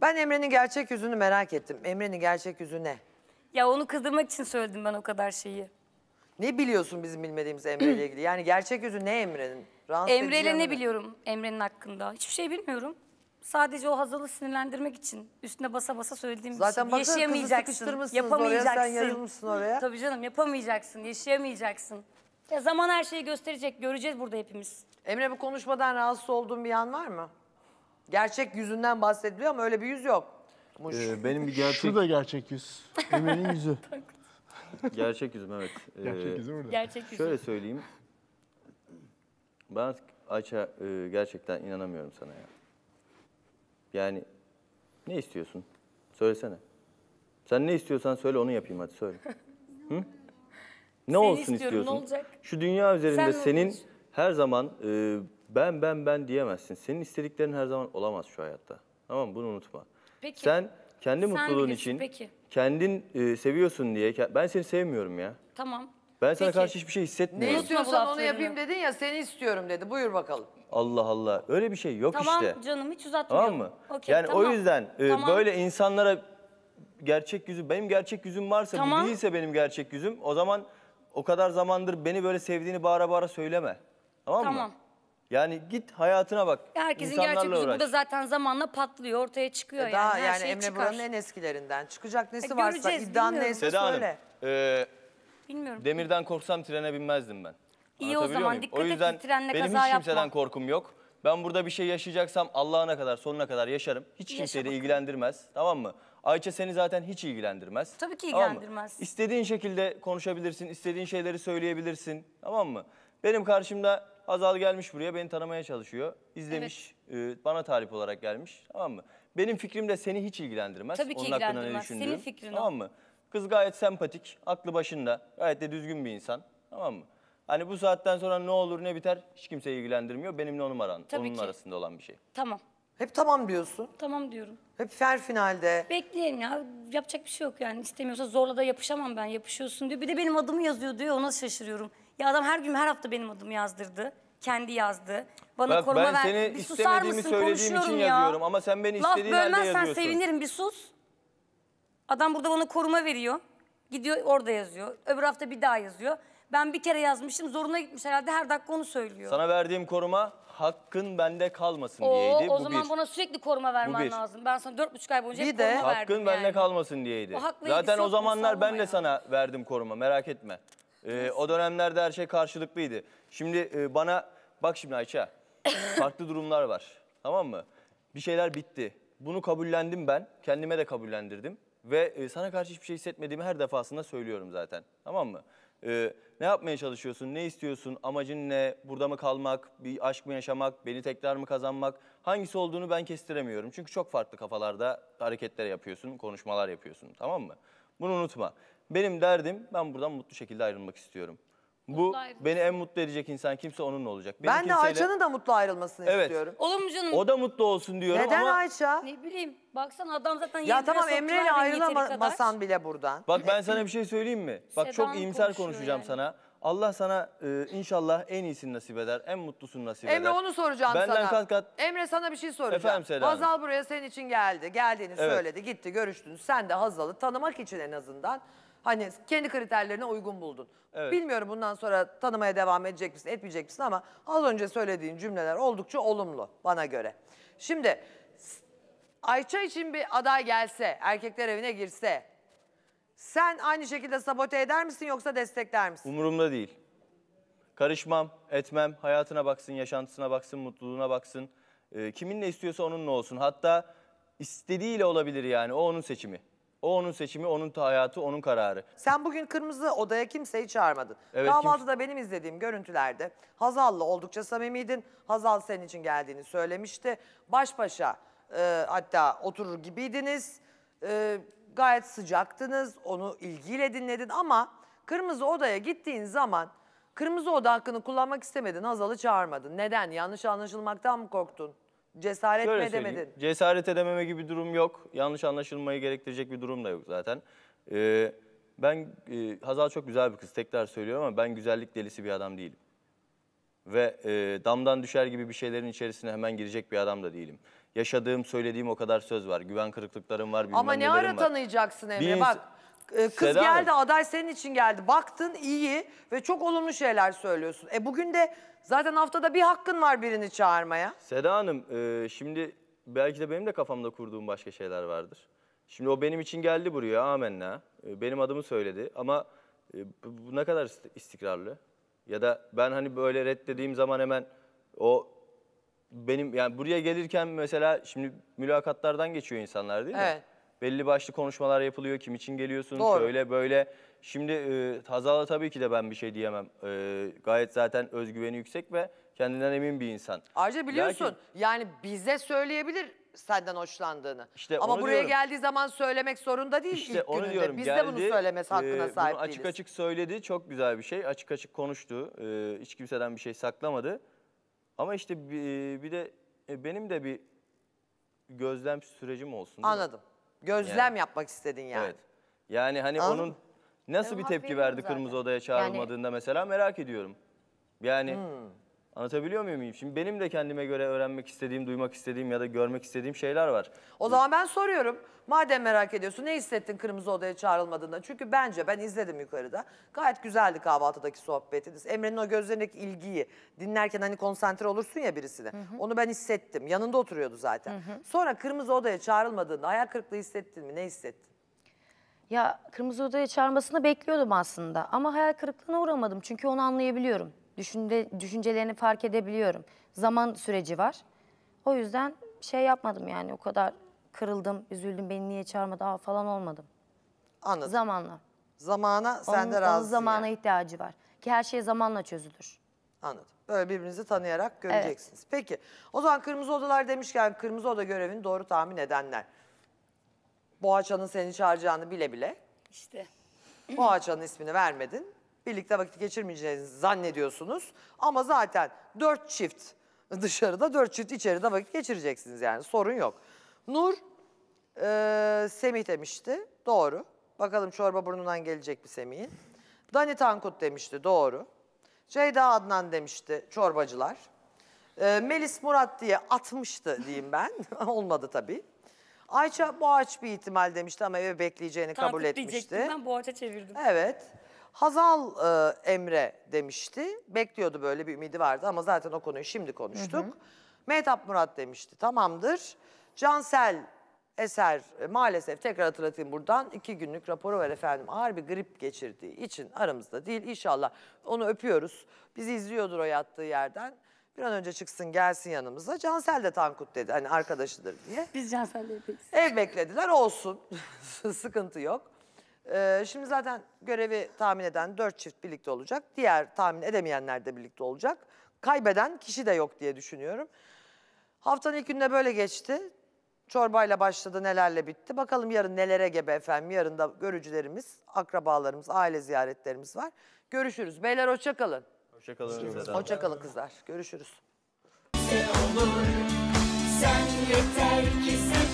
Ben Emre'nin gerçek yüzünü merak ettim. Emre'nin gerçek yüzü ne? Ya onu kızdırmak için söyledim ben o kadar şeyi. Ne biliyorsun bizim bilmediğimiz Emre'yle ilgili? Yani gerçek yüzü ne Emre'nin? Rahatsız Emre ile ne biliyorum Emre'nin hakkında? Hiçbir şey bilmiyorum. Sadece o Hazal'ı sinirlendirmek için üstüne basa basa söylediğim Zaten bir şey. bakın kızı Yaşayamayacaksın, sıkıştırmışsınız oraya sen oraya. Tabii canım yapamayacaksın, yaşayamayacaksın. Ya zaman her şeyi gösterecek, göreceğiz burada hepimiz. Emre bu konuşmadan rahatsız olduğun bir an var mı? Gerçek yüzünden bahsediliyor ama öyle bir yüz yok. Ee, benim bir gerçek Şu da gerçek yüz. Emel'in yüzü. gerçek yüzüm evet. Ee, Gerçek yüzü burada. Gerçek yüzü. Şöyle söyleyeyim. Ben artık Ayça e, gerçekten inanamıyorum sana ya. Yani ne istiyorsun? Söylesene. Sen ne istiyorsan söyle onu yapayım hadi söyle. Hı? Ne Seni olsun istiyorsun? olacak? Şu dünya üzerinde Sen senin her zaman e, ben ben ben diyemezsin. Senin istediklerin her zaman olamaz şu hayatta. Tamam mı? Bunu unutma. Peki. Sen kendi Sen mutluluğun için peki. kendin e, seviyorsun diye ben seni sevmiyorum ya. Tamam. Ben sana Peki. karşı hiçbir şey hissetmiyorum. Ne istiyorsan onu yapayım dedin ya seni istiyorum dedi. Buyur bakalım. Allah Allah. Öyle bir şey yok Tamam işte. canım hiç uzatmıyorum. Tamam mı? Okey, yani o yüzden e, Tamam. böyle insanlara gerçek yüzüm. benim gerçek yüzüm varsa Tamam. değilse benim gerçek yüzüm o zaman o kadar zamandır beni böyle sevdiğini bağıra bağıra söyleme. Tamam, mı? Tamam. Yani git hayatına bak. Herkesin gerçek yüzü uğraş. burada zaten zamanla patlıyor, ortaya çıkıyor e yani. Daha Her yani şey Emre Buran'ın en eskilerinden. Çıkacak e, nesi E, varsa göreceğiz, iddian bilmiyorum. neyse Hanım, e, Bilmiyorum. demirden korksam trene binmezdim ben. İyi o zaman, muyum? dikkat et, yüzden trenle benim kaza hiç kimseden yapma. korkum yok. Ben burada bir şey yaşayacaksam Allah'ına kadar, sonuna kadar yaşarım. Hiç kimseyi de ilgilendirmez, tamam mı? Ayça seni zaten hiç ilgilendirmez. Tabii ki tamam ilgilendirmez. İstediğin şekilde konuşabilirsin, istediğin şeyleri söyleyebilirsin, tamam mı? Benim karşımda Hazal gelmiş buraya beni tanımaya çalışıyor. İzlemiş, e, bana tarif olarak gelmiş. Tamam mı? Benim fikrim de seni hiç ilgilendirmez. Tabii ki Onun hakkında ne ilgilendirmez. düşündüğüm. Senin fikrin o. Tamam mı? Kız gayet sempatik, aklı başında, gayet de düzgün bir insan. Tamam mı? Hani bu saatten sonra ne olur ne biter hiç kimseyi ilgilendirmiyor. Benimle onun, aran, Tabii onun arasında olan bir şey. Tamam. Hep tamam diyorsun. Tamam diyorum. Hep fer finalde. Bekleyelim ya. Yapacak bir şey yok yani. İstemiyorsa zorla da yapışamam ben. Yapışıyorsun diyor. Bir de benim adımı yazıyor diyor. Ona şaşırıyorum. Ya adam her gün her hafta benim adımı yazdırdı. Kendi yazdı. Bana Bak koruma ben ver. seni bir susar istemediğimi mısın? söylediğim için ya. yazıyorum ama sen beni Laf istediğin halde bölmezsen sevinirim bir sus. Adam burada bana koruma veriyor. Gidiyor orada yazıyor. Öbür hafta bir daha yazıyor. Ben bir kere yazmışım zoruna gitmiş herhalde her dakika onu söylüyor. Sana verdiğim koruma hakkın bende kalmasın Oo, diyeydi. o Bu zaman bir. bana sürekli koruma vermen lazım. Ben sana dört buçuk ay boyunca Bir hep de- koruma verdim Hakkın yani. bende kalmasın diyeydi. O Zaten o zamanlar ben de ya. sana verdim koruma merak etme. Ee, o dönemlerde her şey karşılıklıydı. Şimdi e, bana bak şimdi Ayça farklı durumlar var tamam mı? Bir şeyler bitti. Bunu kabullendim ben. Kendime de kabullendirdim. Ve e, sana karşı hiçbir şey hissetmediğimi her defasında söylüyorum zaten. Tamam mı? E, ne yapmaya çalışıyorsun? Ne istiyorsun? Amacın ne? Burada mı kalmak? Bir aşk mı yaşamak? Beni tekrar mı kazanmak? Hangisi olduğunu ben kestiremiyorum. Çünkü çok farklı kafalarda hareketler yapıyorsun, konuşmalar yapıyorsun. Tamam mı? Bunu unutma. Benim derdim ben buradan mutlu şekilde ayrılmak istiyorum. Bu beni en mutlu edecek insan kimse onun olacak. Benim Ben de kimseyle- Ayça'nın da mutlu ayrılmasını Evet. istiyorum. Olur mu canım? O da mutlu olsun diyorum Neden ama Ayça? Ne bileyim. Baksana adam zaten Ya yedire tamam soktular Emre'yle beni yeteri kadar. ayrılamasan bile buradan. bak ben sana bir şey söyleyeyim mi? Bak çok Sedan iyimser konuşacağım yani. sana. Allah sana e, inşallah en iyisini nasip eder, en mutlusunu nasip eder. Emre onu soracağım Benden sana. kat kat- Emre sana bir şey soracağım. Efendim Seda Hazal buraya senin için geldi. Geldiğini Evet. söyledi. Gitti görüştün. Sen de Hazal'ı tanımak için en azından Hani kendi kriterlerine uygun buldun. Evet. Bilmiyorum bundan sonra tanımaya devam edecek misin, etmeyecek misin ama az önce söylediğin cümleler oldukça olumlu bana göre. Şimdi Ayça için bir aday gelse, erkekler evine girse sen aynı şekilde sabote eder misin yoksa destekler misin? Umurumda değil. Karışmam, etmem, hayatına baksın, yaşantısına baksın, mutluluğuna baksın. Ee, kiminle istiyorsa onunla olsun. Hatta istediğiyle olabilir yani, o onun seçimi. O onun seçimi, onun hayatı, onun kararı. Sen bugün kırmızı odaya kimseyi çağırmadın. Evet, Kahvaltıda benim izlediğim görüntülerde Hazal'la oldukça samimiydin. Hazal senin için geldiğini söylemişti. Baş başa e, hatta oturur gibiydiniz. E, gayet sıcaktınız. Onu ilgiyle dinledin ama kırmızı odaya gittiğin zaman kırmızı oda hakkını kullanmak istemedin. Hazal'ı çağırmadın. Neden? Yanlış anlaşılmaktan mı korktun? Cesaret Şöyle mi edemedin? Cesaret edememe gibi bir durum yok. Yanlış anlaşılmayı gerektirecek bir durum da yok zaten. Ee, ben e, Hazal çok güzel bir kız tekrar söylüyorum ama ben güzellik delisi bir adam değilim. Ve e, damdan düşer gibi bir şeylerin içerisine hemen girecek bir adam da değilim. Yaşadığım, söylediğim o kadar söz var. Güven kırıklıklarım var, bilmem Ama ne ara var. tanıyacaksın Emre Bir bak. Ee, kız Seda geldi Hanım. aday senin için geldi. Baktın iyi ve çok olumlu şeyler söylüyorsun. E bugün de zaten haftada bir hakkın var birini çağırmaya. Seda Hanım e, şimdi belki de benim de kafamda kurduğum başka şeyler vardır. Şimdi o benim için geldi buraya amenna. E, benim adımı söyledi ama e, bu ne kadar istikrarlı? Ya da ben hani böyle reddediğim zaman hemen o benim yani buraya gelirken mesela şimdi mülakatlardan geçiyor insanlar değil mi? Evet belli başlı konuşmalar yapılıyor. Kim için geliyorsun? Doğru. Şöyle böyle. Şimdi e, Hazal'a tabii ki de ben bir şey diyemem. E, gayet zaten özgüveni yüksek ve kendinden emin bir insan. Ayrıca biliyorsun Lakin, yani bize söyleyebilir senden hoşlandığını. İşte Ama buraya diyorum. geldiği zaman söylemek zorunda değil işte ilk onu gününde. Diyorum, Biz geldi, de bunu söylemesi e, hakkına e, sahip açık değiliz. açık söyledi. Çok güzel bir şey. Açık açık konuştu. E, hiç kimseden bir şey saklamadı. Ama işte bir, e, bir de e, benim de bir gözlem sürecim olsun. Anladım. Gözlem Yani. yapmak istedin yani. Evet. Yani hani Anladın onun mı? nasıl bir tepki verdi Kırmızı Oda'ya çağrılmadığında mesela merak ediyorum. Yani hmm. Anlatabiliyor muyum? Şimdi benim de kendime göre öğrenmek istediğim, duymak istediğim ya da görmek istediğim şeyler var. O zaman ben soruyorum. Madem merak ediyorsun ne hissettin Kırmızı Oda'ya çağrılmadığında? Çünkü bence ben izledim yukarıda. Gayet güzeldi kahvaltıdaki sohbetiniz. Emre'nin o gözlerindeki ilgiyi dinlerken hani konsantre olursun ya birisine. Hı hı. Onu ben hissettim. Yanında oturuyordu zaten. Hı hı. Sonra Kırmızı Oda'ya çağrılmadığında hayal kırıklığı hissettin mi? Ne hissettin? Ya Kırmızı Oda'ya çağırmasını bekliyordum aslında ama hayal kırıklığına uğramadım çünkü onu anlayabiliyorum. Düşünde, düşüncelerini fark edebiliyorum. Zaman süreci var. O yüzden şey yapmadım yani o kadar kırıldım, üzüldüm, beni niye çağırmadı aa falan olmadım. Anladım. Zamanla. Zamana sen de razısın. Onun zamana yani. ihtiyacı var. Ki her şey zamanla çözülür. Anladım. Böyle birbirinizi tanıyarak göreceksiniz. Evet. Peki o zaman kırmızı odalar demişken kırmızı oda görevini doğru tahmin edenler. Boğaçan'ın seni çağıracağını bile bile. İşte. Boğaçan'ın ismini vermedin birlikte vakit geçirmeyeceğinizi zannediyorsunuz. Ama zaten dört çift dışarıda, dört çift içeride vakit geçireceksiniz yani sorun yok. Nur e, Semih demişti, doğru. Bakalım çorba burnundan gelecek mi Semih'in? Dani Tankut demişti, doğru. Ceyda Adnan demişti, çorbacılar. E, Melis Murat diye atmıştı diyeyim ben. Olmadı tabii. Ayça Boğaç bir ihtimal demişti ama eve bekleyeceğini kabul Takip etmişti. diyecektim ben boğaça çevirdim. Evet. Hazal e, Emre demişti. Bekliyordu böyle bir ümidi vardı ama zaten o konuyu şimdi konuştuk. Hı Mehtap Murat demişti. Tamamdır. Cansel Eser e, maalesef tekrar hatırlatayım buradan iki günlük raporu var efendim. Ağır bir grip geçirdiği için aramızda değil inşallah. Onu öpüyoruz. Bizi izliyordur o yattığı yerden. Bir an önce çıksın gelsin yanımıza. Cansel de Tankut dedi hani arkadaşıdır diye. Biz Cansel'le yapıyoruz. Ev beklediler olsun. Sıkıntı yok. Ee, şimdi zaten görevi tahmin eden dört çift birlikte olacak. Diğer tahmin edemeyenler de birlikte olacak. Kaybeden kişi de yok diye düşünüyorum. Haftanın ilk gününe böyle geçti. Çorbayla başladı, nelerle bitti. Bakalım yarın nelere gebe efendim. Yarın da görücülerimiz, akrabalarımız, aile ziyaretlerimiz var. Görüşürüz. Beyler hoşçakalın. Hoşçakalın. Hoşçakalın kızlar. Görüşürüz. Sen olur, sen yeter ki sen